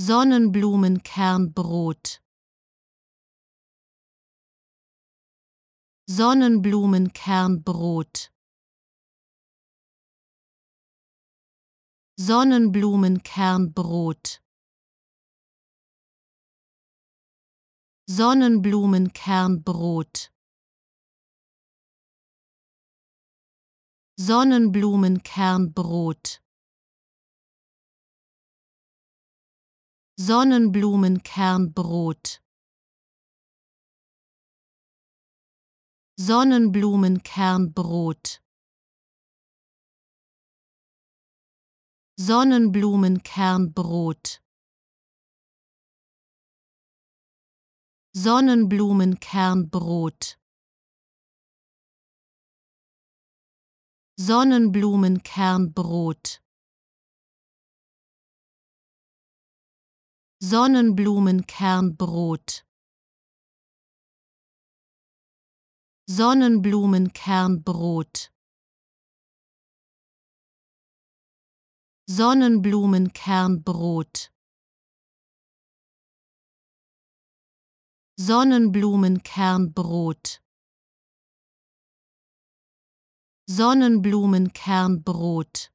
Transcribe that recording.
Sonnenblumenkernbrot Sonnenblumenkernbrot Sonnenblumenkernbrot Sonnenblumenkernbrot Sonnenblumenkernbrot Sonnenblumenkernbrot Sonnenblumenkernbrot Sonnenblumenkernbrot Sonnenblumenkernbrot Sonnenblumenkernbrot Sonnenblumenkernbrot Sonnenblumenkernbrot Sonnenblumenkernbrot Sonnenblumenkernbrot Sonnenblumenkernbrot